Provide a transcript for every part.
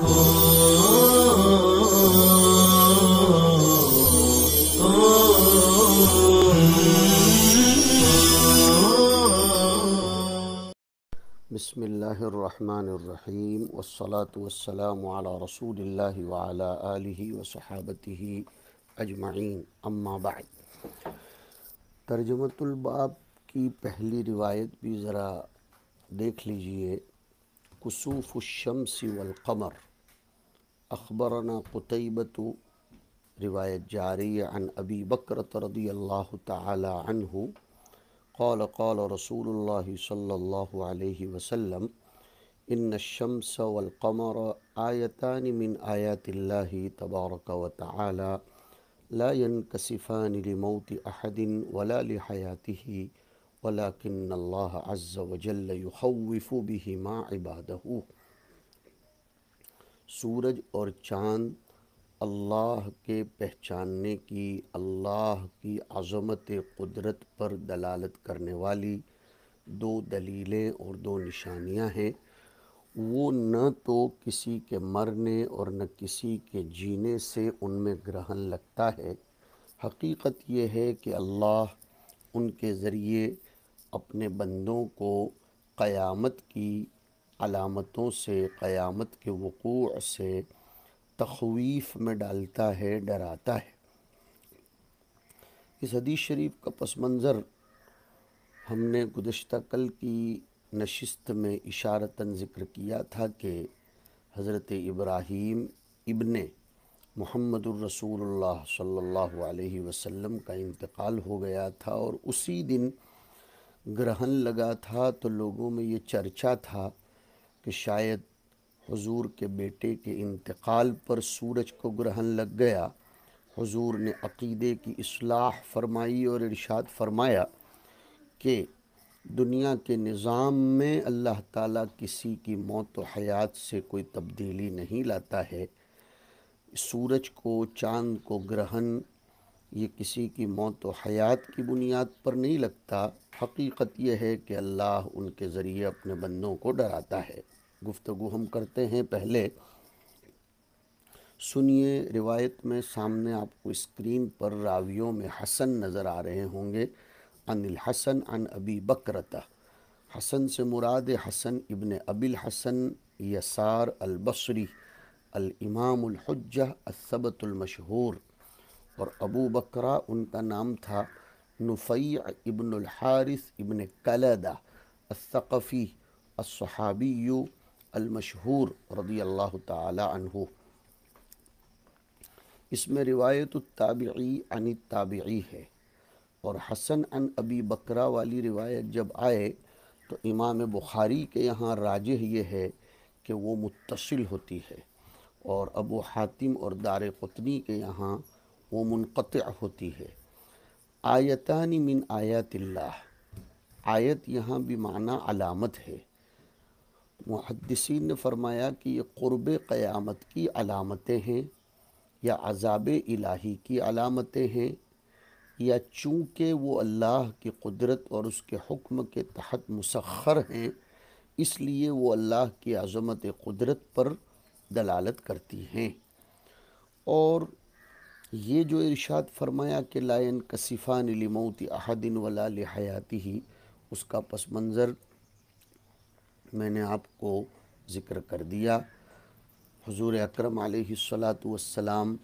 बसमीम वसलातम रसूल वाली वसहाबती अजमाइन अम्माबाद तर्जमतुलबाब की पहली रिवायत भी ज़रा देख लीजिए कुसूफ़ुशमसी वलकमर أخبرنا قتيبة رواية جارية عن أبي بكرة رضي الله تعالى عنه قال قال رسول الله صلى الله عليه وسلم إن الشمس والقمر آيتان من آيات الله تبارك وتعالى لا ينكسفان لموت أحد ولا لحياته ولكن الله عز وجل يخوف بهما عباده सूरज और चाँद अल्लाह के पहचानने की अल्लाह की आज़मत कुदरत पर दलालत करने वाली दो दलीलें और दो निशानियां हैं वो न तो किसी के मरने और न किसी के जीने से उनमें ग्रहण लगता है हकीकत ये है कि अल्लाह उनके ज़रिए अपने बंदों को क़यामत की अलामतों से क़यामत के वक़ू से तखवीफ़ में डालता है डराता है इस हदीस शरीफ का पस मंज़र हमने गुज्त कल की नशस्त में इशारता ज़िक्र किया था कि हज़रत इब्राहीम इबन मोहम्मद रसूलुल्लाह सल्लल्लाहु अलैहि वसल्लम का इंतकाल हो गया था और उसी दिन ग्रहण लगा था तो लोगों में ये चर्चा था कि शायद हुजूर के बेटे के इंतकाल पर सूरज को ग्रहण लग गया हुजूर ने अकीदे की असलाह फरमाई और इरशाद फरमाया कि दुनिया के निज़ाम में अल्लाह ताला किसी की मौत और हयात से कोई तब्दीली नहीं लाता है सूरज को चांद को ग्रहण ये किसी की मौत और हयात की बुनियाद पर नहीं लगता हकीकत यह है कि अल्लाह उनके ज़रिए अपने बंदों को डराता है गुफ्तु हम करते हैं पहले सुनिए रिवायत में सामने आपको स्क्रीन पर रावियों में हसन नज़र आ रहे होंगे अनिल हसन अन अबी बकरता हसन से मुराद हसन इबन अबिल हसन यसार अल अलइमामहजा मशहूर और अबू बकरा उनका नाम था नुफ़ै इबन हारिस इबन कलदा असफ़ी असहाबी अलमशहूर रदी अल्लाह तहु इसमें रिवायत ताबी अन ताबी है और हसन अन अबी बकरा वाली रिवायत जब आए तो इमाम बुखारी के यहाँ राजे ये है कि वो मुतसिल होती है और अबू हातिम और दार क़तनी के यहाँ वो मुनक़त होती है आयतानी मिन आयातिल्लाह आयत यहाँ भी माना अलामत है मुहदसिन ने फरमाया कि ये क़ुरब क़यामत की अलामतें हैं या अजाब इलाही की अलामतें हैं या चूँकि वो अल्लाह की कुदरत और उसके हुक्म के तहत मुसर हैं इसलिए वो अल्लाह की आजमत कुदरत पर दलालत करती हैं और ये जो इरशाद फरमाया कि लायन कसीफ़ान लिमौत अहदिन वला हयाती ही उसका पस मंज़र मैंने आपको ज़िक्र कर दिया हुजूर अकरम सलाम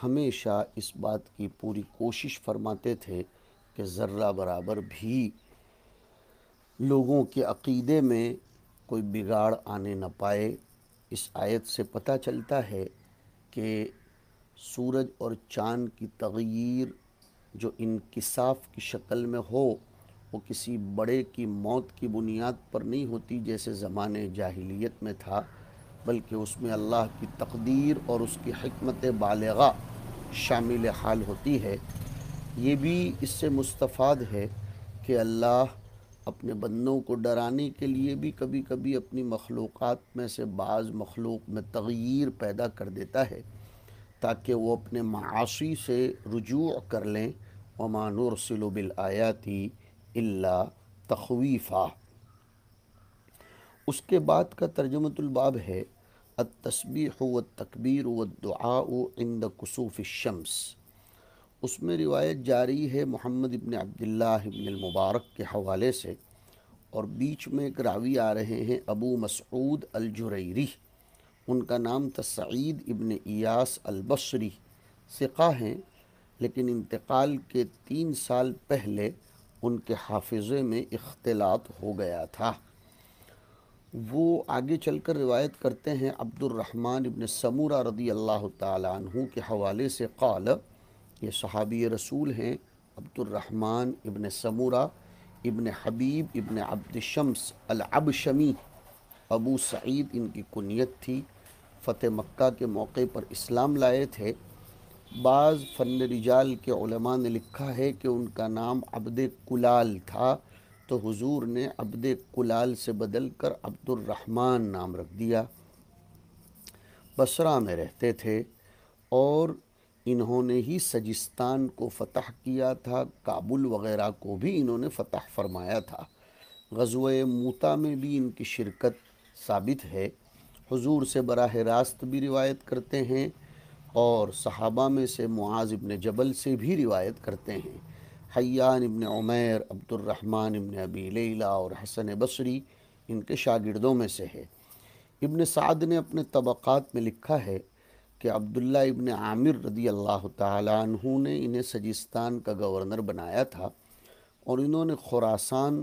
हमेशा इस बात की पूरी कोशिश फरमाते थे कि ज़र्रा बराबर भी लोगों के अकीदे में कोई बिगाड़ आने न पाए इस आयत से पता चलता है कि सूरज और चाँद की तगीर जो इनकसाफ की शक्ल में हो वो किसी बड़े की मौत की बुनियाद पर नहीं होती जैसे ज़माने जाहिलियत में था बल्कि उसमें अल्लाह की तकदीर और उसकी हमत बालगा शामिल हाल होती है ये भी इससे मुस्तफ़ाद है कि अल्लाह अपने बंदों को डराने के लिए भी कभी कभी अपनी मखलूक में से बाज़ मखलूक में तग़ीर पैदा कर देता है ताकि वो अपने माशी से रजू कर लें वमानुर बिल आयाती इल्ला तखवीफ़ा उसके बाद का तर्जमतुलबाब है तस्बी व तकबीर व दुआ इंद कसूफ़ शम्स उसमें रिवायत जारी है मोहम्मद इबन अब्दुल्लाह इबन मुबारक के हवाले से और बीच में एक रावी आ रहे हैं अबू मसऊद अलजुरैरी उनका नाम तसईद इबन इयास अलबसरी सिका हैं लेकिन इंतकाल के तीन साल पहले उनके हाफिज़े में इख्तलात हो गया था वो आगे चलकर रिवायत करते हैं अब्दुलरहमान इबन समूरा रदी अल्लाह तु के हवाले से काल ये सहाबी रसूल हैं अब्दुलरहमान इबन समूरा इबन हबीब इबन अब्दशम्स शमी अबू सईद इनकी कुनीत थी फ़तेह मक्का के मौके पर इस्लाम लाए थे बाज़ फ़न रिजाल के उलमा ने लिखा है कि उनका नाम अब्द कुलाल था तो हुजूर ने अब्द कुलाल से बदल कर अब्दुलरहमान नाम रख दिया बसरा में रहते थे और इन्होंने ही सजिस्तान को फ़तह किया था काबुल वगैरह को भी इन्होंने फ़तह फरमाया था गजव मूता में भी इनकी शिरकत साबित है हुजूर से बरह रास्त भी रिवायत करते हैं और सहाबा में से मुआज़ इबन जबल से भी रिवायत करते हैं Hayyan ibn Umair Abdulrahman ibn Abi Laila और हसन बसरी इनके शागिर्दों में से है इबन साद ने अपने तबक़ात में लिखा है कि अब्दुल्ला इबन आमिर रदी अल्लाह तु ने इन्हें सजिस्तान का गवर्नर बनाया था और इन्होंने खुरासान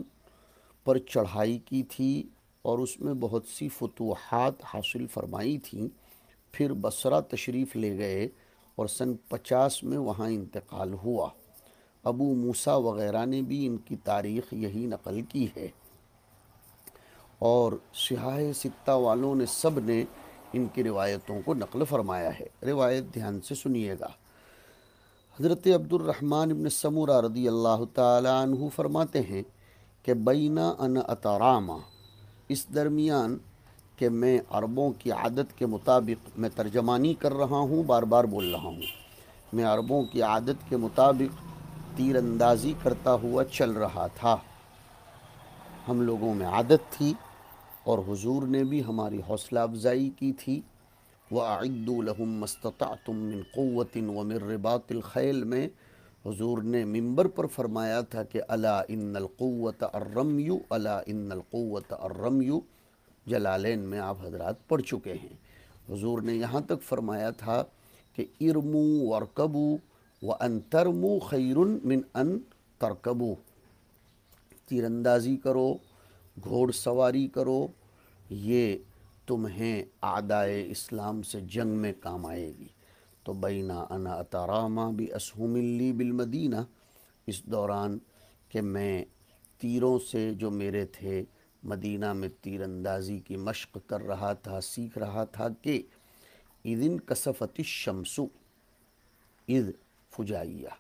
पर चढ़ाई की थी और उसमें बहुत सी फतूहत हासिल फरमाई थी फिर बसरा तशरीफ़ ले गए और सन पचास में वहाँ इंतकाल हुआ अबू मूसा वगैरह ने भी इनकी तारीख़ यही नकल की है और सिहा सत्ता वालों ने सब ने इनकी रिवायतों को नकल फरमाया है रिवायत ध्यान से सुनिएगा हज़रत अब्दुलरहमान इबन समूरा रदी अल्लाह तहु फरमाते हैं कि बैना अन अतारामा इस दरमियान कि मैं अरबों की आदत के मुताबिक मैं तर्जमानी कर रहा हूँ बार बार बोल रहा हूँ मैं अरबों की आदत के मुताबिक तीरंदाजी अंदाज़ी करता हुआ चल रहा था हम लोगों में आदत थी और हुजूर ने भी हमारी हौसला अफजाई की थी व आदुलहम मस्तता तुम मिन क़वतिन व मिरबातलखैल में हुजूर ने मिंबर पर फरमाया था कि अला इन्नलक़वत अर्रमयू अला इन्नलक़वत अर्रमयू जलालैन में आप हजरात पढ़ चुके हैं हजूर ने यहाँ तक फरमाया था कि इरमू वरकबू व अन तरमू खैरन मिन अन तरकबू तीरंदाजी करो घोड़सवारी करो ये तुम्हें आदाए इस्लाम से जंग में काम आएगी तो बैना अना अतारामा भी असहमिल्ली बिलमदीना इस दौरान कि मैं तीरों से जो मेरे थे मदीना में तीरंदाजी की मश्क कर रहा था सीख रहा था कि इदिन कसफति शमसु इद फुजाइया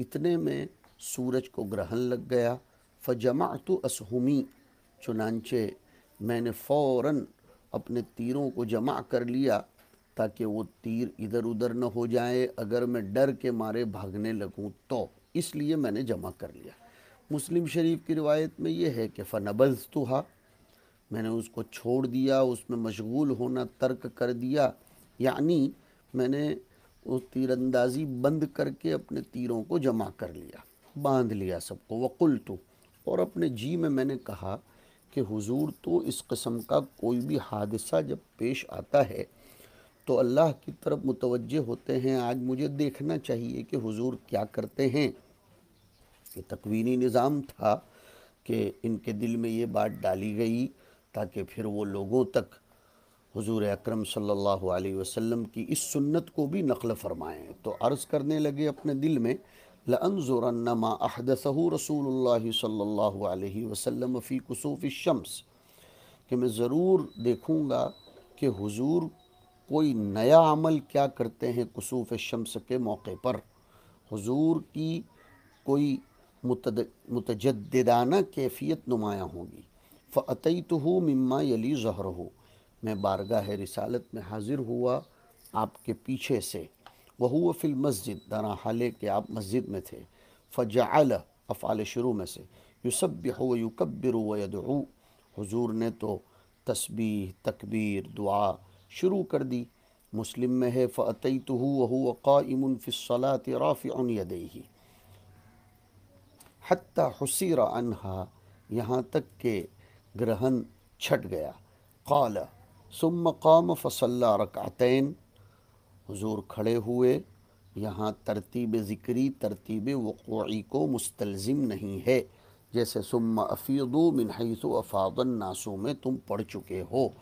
इतने में सूरज को ग्रहण लग गया फजमा तो असहूमी चुनानचे मैंने फ़ौर अपने तीरों को जमा कर लिया ताकि वो तीर इधर उधर न हो जाए अगर मैं डर के मारे भागने लगूँ तो इसलिए मैंने जमा कर लिया मुस्लिम शरीफ की रिवायत में यह है कि फ़नबज़ तो हा मैंने उसको छोड़ दिया उसमें मशगूल होना तर्क कर दिया यानी मैंने उस तीरंदाजी बंद करके अपने तीरों को जमा कर लिया बांध लिया सबको वकुल तो और अपने जी में मैंने कहा कि हुजूर तो इस कस्म का कोई भी हादसा जब पेश आता है तो अल्लाह की तरफ मुतवजह होते हैं आज मुझे देखना चाहिए कि हुजूर क्या करते हैं ये तकवीनी निज़ाम था कि इनके दिल में ये बात डाली गई ताकि फिर वो लोगों तक हुजूर अकरम सल्लल्लाहु अलैहि वसल्लम की इस सुन्नत को भी नकल फरमाएं तो अर्ज़ करने लगे अपने दिल में लनजुरमा अहदसहू रसूल सल्ला वसम फ़ी कसूफ़ शम्स कि मैं ज़रूर देखूँगा कि हुजूर कोई नया अमल क्या करते हैं कसूफ़ शम्स के मौके पर हुजूर की कोई मुतजदाना कैफियत नुमाया होगी फ़तई तो हो मम्मा यली जहर हो मैं बारगाह रिसालत में हाजिर हुआ आपके पीछे से वह हुआ फिल मस्जिद दरा हाल के आप मस्जिद में थे फ़जाल अफ़ाल शुरू में से युसब हो युकबिर वदू हुजूर ने तो तस्बी तकबीर दुआ शुरू कर दी मुस्लिम में है फ़तई तो हो वह क़ाइम फ़िसलात अन यदही हती हसीरा अनहा यहाँ तक के ग्रहण छट गया कौल सुम कौम फसल्ला रकातैन हजूर खड़े हुए यहाँ तरतीब ज़िक्री तरतीब वक़ी को मुस्तलज़िम नहीं है जैसे सुम अफ़ीदो मिनहसु अफ़ादन नासों में तुम पढ़ चुके हो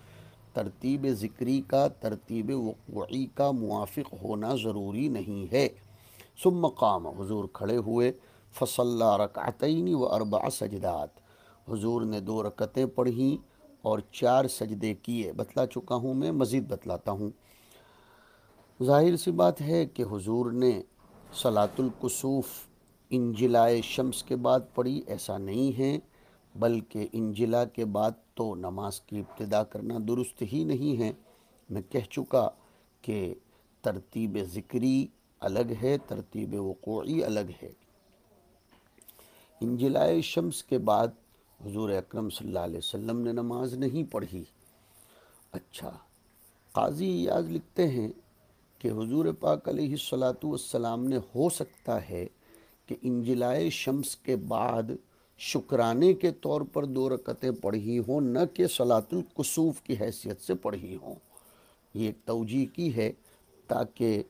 तरतीब ज़िक्री का तरतीब वक़ी का मुआफ़ होना ज़रूरी नहीं है सुम मकाम हजूर खड़े हुए फसल्ला रकातनी व अरबा सजदात हजूर ने दो रकतें पढ़ी और चार सजदे किए बतला चुका हूँ मैं मज़ीद बतलाता हूँ जाहिर सी बात है कि हज़ूर ने सलातुलकसूफ़ इंजिला शम्स के बाद पढ़ी ऐसा नहीं है बल्कि इंजिला के बाद तो नमाज की इब्तदा करना दुरुस्त ही नहीं है मैं कह चुका कि तरतीब ज़िक्री अलग है तरतीब वक़ी अलग है इंजिलाए शम्स के बाद हजूर अक्रम सम ने नमाज नहीं पढ़ी अच्छा काजी याद लिखते हैं कि हजूर पाक सलाम ने हो सकता है कि इंजिलाए शम्स के बाद शुक्राने के तौर पर दो रकतें पढ़ी हों न कि सलातुलकसूफ़ की हैसियत से पढ़ी हों ये एक तोजी की है ताकि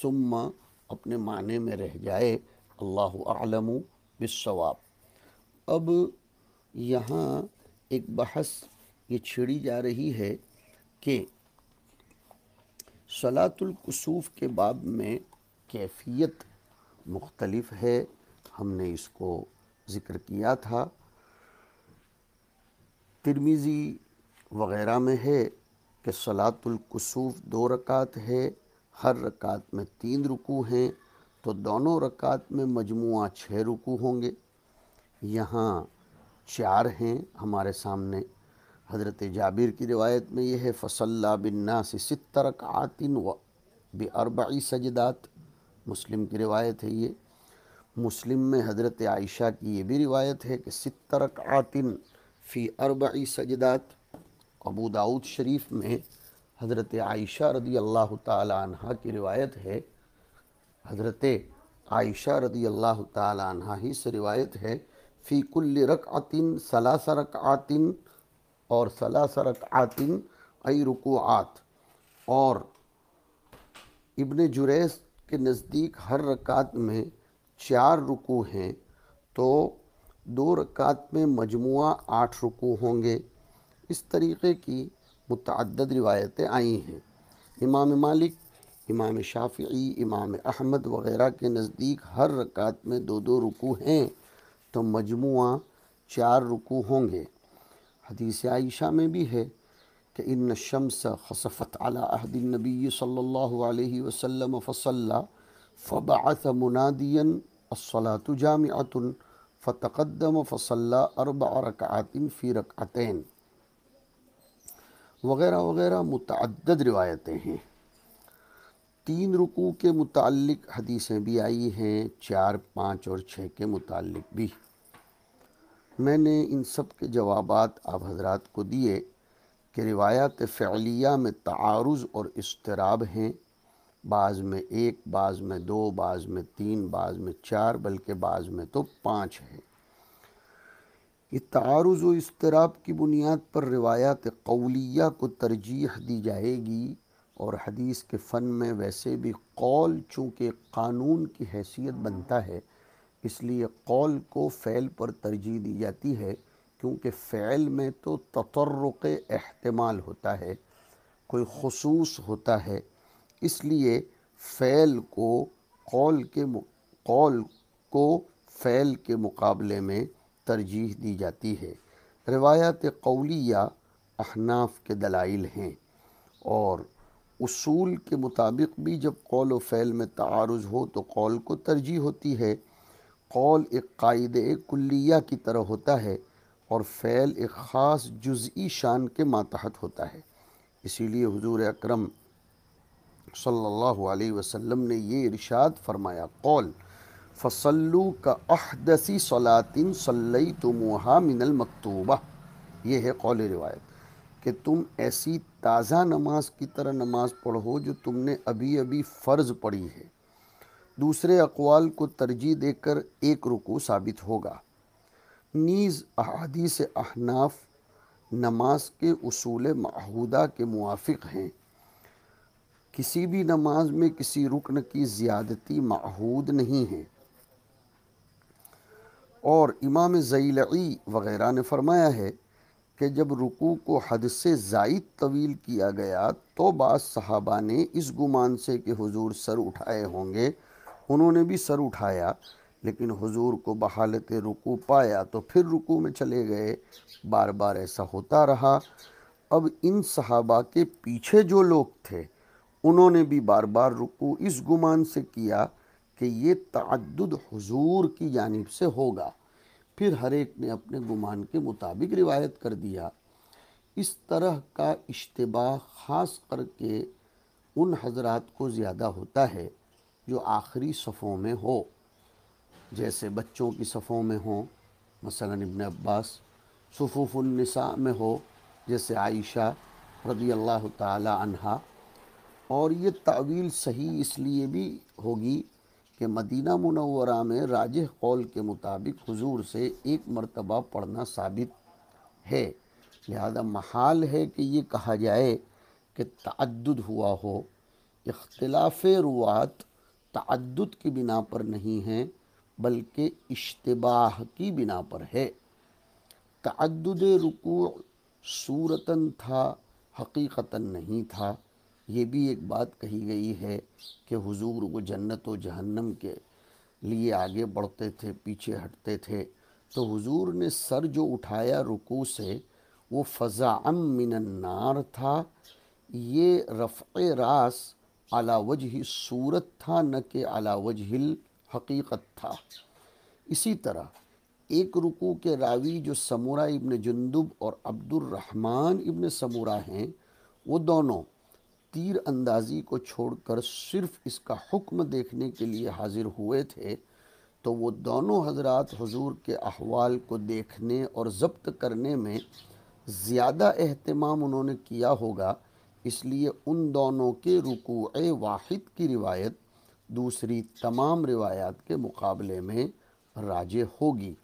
सुम्मा अपने माने में रह जाए अल्लाह आलमू बिसवाब अब यहाँ एक बहस ये छिड़ी जा रही है कि सलातुलकसूफ़ के बाब में कैफियत मुख्तलफ़ है हमने इसको ज़िक्र किया था तिरमीज़ी वगैरह में है कि सलातुलकसूफ़ दो रकात है हर रकात में तीन रुकू हैं तो दोनों रकात में मजमू छः रुकू होंगे यहाँ चार हैं हमारे सामने हज़रत जाबिर की रिवायत में यह है फसल्ला बिन्ना से सितरक आतिन व बे अरबाई सजदात मुस्लिम की रिवायत है ये मुस्लिम में हज़रत आयशा की ये भी रिवायत है कि सितरक आतिन फ़ी अरबाई सजदात अबू दाऊद शरीफ में हज़रत आयशा रदी अल्लाह तह की रिवायत है हज़रत आयशा रदी अल्लाह तहा ही से रिवायत है फ़ी आतिन सलास रक आतिन और सलासा रकआतिन अई रुकुआत और इबन जुरैस के नज़दीक हर रकात में चार रुकू हैं तो दो रकात में मजमु आठ रुकू होंगे इस तरीक़े की मतदद रिवायतें आई हैं इमाम मालिक इमाम शाफ़ी इमाम अहमद वगैरह के नज़दीक हर रकात में दो दो रुकू हैं तो मजमू चार रुकू होंगे हदीस आयशा में भी है कि इन शम्स खसफ़त अलादिन नबी सल्लल्लाहु अलैहि वसल्लम फ़सल्ला फ़बात मुनादियन असलात जामतन फ़तक़दम फ़सल्ला अरब रकातिन फ़ी रकातन वगैरह वगैरह मुतद रिवायतें हैं तीन रुकू के मुतालिक हदीसें भी आई हैं चार पाँच और छः के मुतालिक भी मैंने इन सब के जवाब आप हजरात को दिए कि रिवायात फ़ैलिया में तारुज़ और इसतराब हैं बाज़ में एक बाज़ में दो बाज़ में तीन बाज़ में चार बल्कि बाज़ में तो पाँच हैं ये तारुज़ व इसतराब की बुनियाद पर रिवायात कौलिया को तरजीह दी जाएगी और हदीस के फ़न में वैसे भी कौल चूँकि कानून की हैसियत बनता है इसलिए कौल को फ़ैल पर तरजीह दी जाती है क्योंकि फ़ैल में तो ततरक अहतमाल होता है कोई खसूस होता है इसलिए फ़ैल को कौल के कौल को फ़ैल के मुकाबले में तरजीह दी जाती है रिवायात कौलिया अहनाफ के दलाइल हैं और उसूल के मुताबिक भी जब कौल व फ़ैल में तारज़ हो तो कौल को तरजीह होती है कौल एक कायद कुल्लिया की तरह होता है और फ़ैल एक ख़ास जुज़ी शान के मातहत होता है इसीलिए हुजूर अकरम सल्लल्लाहु अलैहि वसल्लम ने ये इरशाद फरमाया कौल फसल्लू का अहदसी सलातिन सल्लई तुमहा मिनल मकतूबा ये है कौल रिवायत कि तुम ऐसी ताज़ा नमाज की तरह नमाज पढ़ो जो तुमने अभी अभी फ़र्ज़ पढ़ी है दूसरे अकवाल को तरजीह देकर एक रुकू साबित होगा नीज़ अहादी से अहनाफ नमाज के असूल महूदा के मुआफ़ हैं किसी भी नमाज में किसी रुकन की ज़्यादती महूद नहीं है और इमाम ज़ैलई वगैरह ने फरमाया है कि जब रुकू को हद से जायद तवील किया गया तो बाद सहाबा ने इस गुमान से कि हुजूर सर उठाए होंगे उन्होंने भी सर उठाया लेकिन हुजूर को बहालत रुकू पाया तो फिर रुकू में चले गए बार बार ऐसा होता रहा अब इन सहाबा के पीछे जो लोग थे उन्होंने भी बार बार रुकू इस गुमान से किया कि ये तद हुजूर की जानब से होगा फिर हर एक ने अपने गुमान के मुताबिक रिवायत कर दिया इस तरह का इश्तबा ख़ास करके उन हजरात को ज़्यादा होता है जो आखिरी सफ़ों में हो जैसे बच्चों की सफ़ों में हो मसलन इबन अब्बास सफ़ुफ़ुलनसा में हो जैसे आयशा रदी अल्लाह ताली और ये तावील सही इसलिए भी होगी कि मदीना मुनवरा में राज कौल के मुताबिक हुजूर से एक मरतबा पढ़ना साबित है लिहाजा महाल है कि ये कहा जाए कि तद हुआ हो इख्तलाफ रुआत तद की बिना पर नहीं है बल्कि इश्तबाह की बिना पर है तद रुकू सूरतन था हकीकता नहीं था ये भी एक बात कही गई है कि हुजूर वो जन्नत व जहन्नम के लिए आगे बढ़ते थे पीछे हटते थे तो हुजूर ने सर जो उठाया रुकू से वो फ़ा मिनन्नार था ये रफ़ रास अलावज ही सूरत था न कि अलावज हिल हकीकत था इसी तरह एक रुकू के रावी जो समूरा इब्न जुन्दुब और अब्दुलरहमान इब्न समूरा हैं वो दोनों तीर अंदाजी को छोड़कर सिर्फ इसका हुक्म देखने के लिए हाजिर हुए थे तो वो दोनों हजरत हुजूर के अहवाल को देखने और जब्त करने में ज़्यादा अहतमाम उन्होंने किया होगा इसलिए उन दोनों के रुकू वाहिद की रिवायत दूसरी तमाम रिवायात के मुकाबले में राजे होगी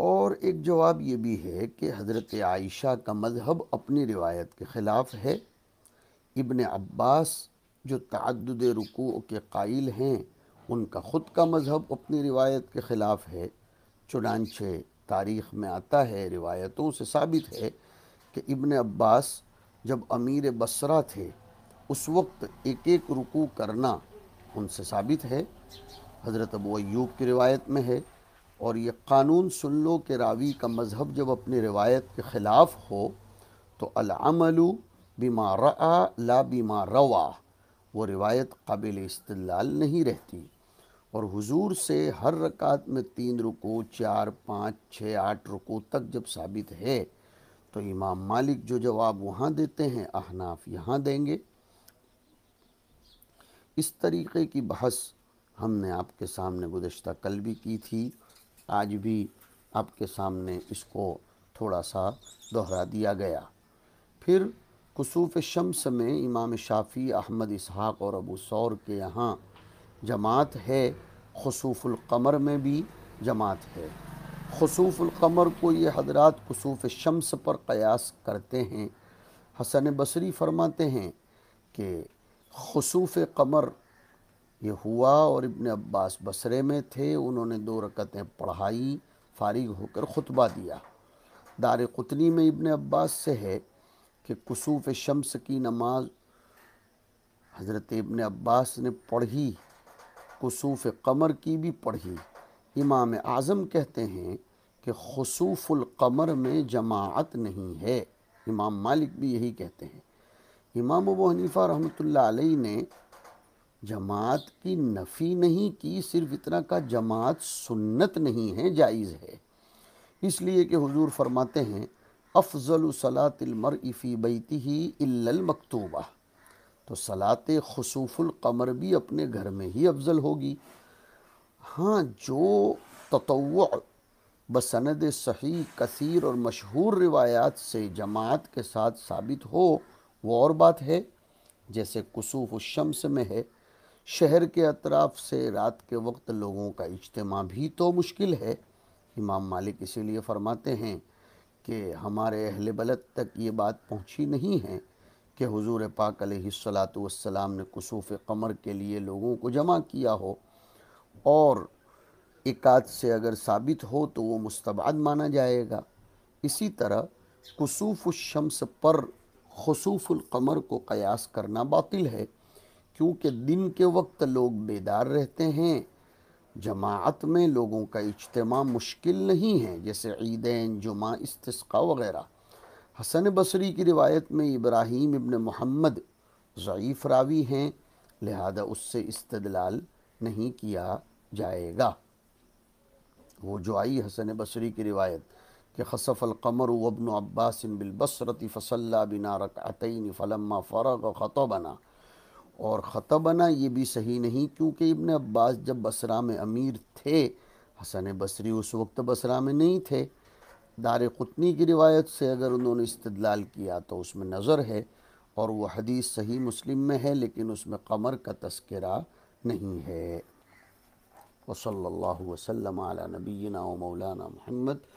और एक जवाब ये भी है कि हज़रत आयशा का मज़हब अपनी रिवायत के ख़िलाफ़ है इबन अब्बास जो तद रुकू के कायल हैं उनका ख़ुद का मज़हब अपनी रिवायत के ख़िलाफ़ है चुनानचे तारीख़ में आता है रिवायतों से साबित है कि इबन अब्बास जब अमीर बसरा थे उस वक्त एक एक रुकू करना उनसे साबित है हज़रत अबूब की रिवायत में है और ये कानून सुन लो कि रावी का मज़हब जब अपनी रिवायत के ख़िलाफ़ हो तो अलामलु बीमा ला बीमा रवा वो रिवायत काबिल इस्तलाल नहीं रहती और हुजूर से हर रकात में तीन रुको चार पाँच छः आठ रुको तक जब साबित है तो इमाम मालिक जो जवाब वहाँ देते हैं अहनाफ यहाँ देंगे इस तरीके की बहस हमने आपके सामने गुजशत कल भी की थी आज भी आपके सामने इसको थोड़ा सा दोहरा दिया गया फिर कसूफ़ शम्स में इमाम शाफ़ी अहमद इसहाक़ और अबू सौर के यहाँ जमात है कमर में भी जमात है कमर को ये हजरात कसूफ़ शम्स पर क़यास करते हैं हसन बसरी फरमाते हैं कि खसूफ़ कमर ये हुआ और इबन अब्बास बसरे में थे उन्होंने दो रकतें पढ़ाई फारिग होकर ख़ुतबा दिया दार कुतनी में इबन अब्बास से है कि कसूफ़ शम्स की नमाज हज़रत इबन अब्बास ने पढ़ी कसूफ़ कमर की भी पढ़ी इमाम आज़म कहते हैं कि खसूफ़ुल कमर में जमात नहीं है इमाम मालिक भी यही कहते हैं इमाम अबू हनीफ़ा रहमतुल्लाह अलैह ने जमात की नफ़ी नहीं की सिर्फ इतना का जमात सुन्नत नहीं है जायज़ है इसलिए कि हुजूर फरमाते हैं अफजल सलातिलमर इफ़ी बैती ही मकतूबा तो सलात खसूफ़ुलकमर भी अपने घर में ही अफजल होगी हाँ जो तत्व बसंद सही कसीर और मशहूर रिवायात से जमात के साथ साबित हो वो और बात है जैसे कसूफ़ शम्स में है शहर के अतराफ से रात के वक्त लोगों का इज्तम भी तो मुश्किल है इमाम मालिक इसीलिए फरमाते हैं कि हमारे अहल बलत तक ये बात पहुँची नहीं है कि हजूर पाक सलातम ने कसूफ़ कमर के लिए लोगों को जमा किया हो और एकाद से अगर साबित हो तो वो मुस्तबाद माना जाएगा इसी तरह कसूफ़ शम्स पर खसूफ़ुल कमर को कयास करना बातिल है क्योंकि दिन के वक्त लोग बेदार रहते हैं जमात में लोगों का इज्तम मुश्किल नहीं है जैसे ईदैन जुमा इस वगैरह हसन बसरी की रिवायत में इब्राहीम इबन मोहम्मद ज़यीफ़ रावी हैं लिहाजा उससे इस्तदलाल नहीं किया जाएगा वो जो आई हसन बसरी की रिवायत कि खसफ़ अलकमर वबन अब्बास बिलबसरती फ़सल्ला बिना रकतन फ़लम फ़रग ख़तबना और बना ये भी सही नहीं क्योंकि इबन अब्बास जब बसरा में अमीर थे हसन बसरी उस वक्त बसरा में नहीं थे दार क़ुतनी की रिवायत से अगर उन्होंने इस्तदलाल किया तो उसमें नज़र है और वह हदीस सही मुस्लिम में है लेकिन उसमें कमर का तस्करा नहीं है वसल्ला वसलम नबीना मौलाना महमद